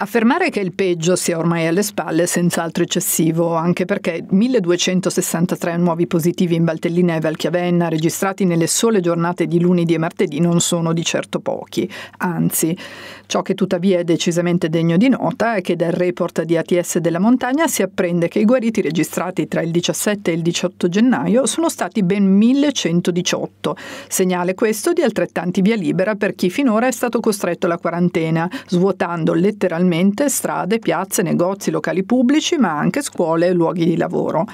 Affermare che il peggio sia ormai alle spalle è senz'altro eccessivo, anche perché 1263 nuovi positivi in Valtellina e Valchiavenna registrati nelle sole giornate di lunedì e martedì non sono di certo pochi, anzi, ciò che tuttavia è decisamente degno di nota è che dal report di ATS della montagna si apprende che i guariti registrati tra il 17 e il 18 gennaio sono stati ben 1118, segnale questo di altrettanti via libera per chi finora è stato costretto alla quarantena, svuotando letteralmente naturalmente strade, piazze, negozi, locali pubblici, ma anche scuole e luoghi di lavoro.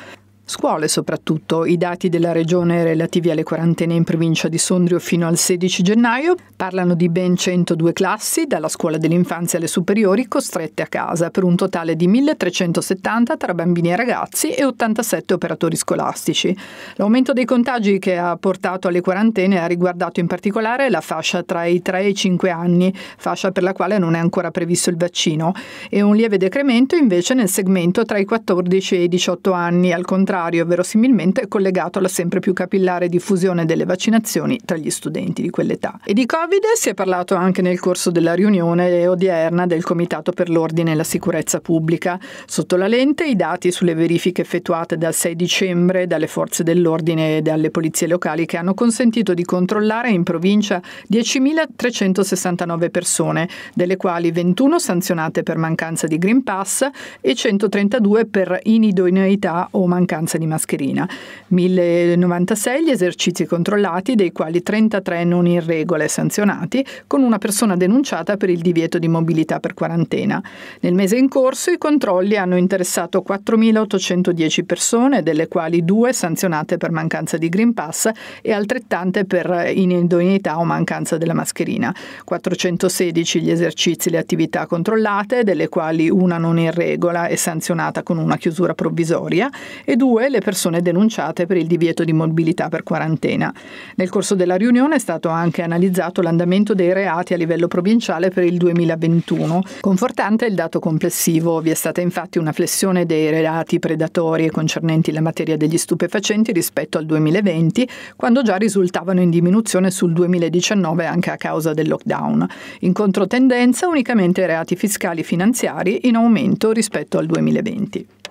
Scuole soprattutto, i dati della regione relativi alle quarantene in provincia di Sondrio fino al 16 gennaio parlano di ben 102 classi, dalla scuola dell'infanzia alle superiori, costrette a casa, per un totale di 1370 tra bambini e ragazzi e 87 operatori scolastici. L'aumento dei contagi che ha portato alle quarantene ha riguardato in particolare la fascia tra i 3 e i 5 anni, fascia per la quale non è ancora previsto il vaccino, e un lieve decremento invece nel segmento tra i 14 e i 18 anni, al contrario contrario, verosimilmente collegato alla sempre più capillare diffusione delle vaccinazioni tra gli studenti di quell'età. E di Covid si è parlato anche nel corso della riunione odierna del Comitato per l'Ordine e la Sicurezza Pubblica. Sotto la lente i dati sulle verifiche effettuate dal 6 dicembre dalle forze dell'ordine e dalle polizie locali che hanno consentito di controllare in provincia 10.369 persone, delle quali 21 sanzionate per mancanza di Green Pass e 132 per inidoneità o mancanza usanza di mascherina. 1096 gli esercizi controllati, dei quali 33 non in regola e sanzionati, con una persona denunciata per il divieto di mobilità per quarantena. Nel mese in corso i controlli hanno interessato 4.810 persone, delle quali due sanzionate per mancanza di Green Pass e altrettante per inidoneità o mancanza della mascherina. 416 gli esercizi e le attività controllate, delle quali una non in regola e sanzionata con una chiusura provvisoria e due due le persone denunciate per il divieto di mobilità per quarantena. Nel corso della riunione è stato anche analizzato l'andamento dei reati a livello provinciale per il 2021. Confortante il dato complessivo, vi è stata infatti una flessione dei reati predatori e concernenti la materia degli stupefacenti rispetto al 2020, quando già risultavano in diminuzione sul 2019 anche a causa del lockdown. In controtendenza unicamente i reati fiscali e finanziari in aumento rispetto al 2020.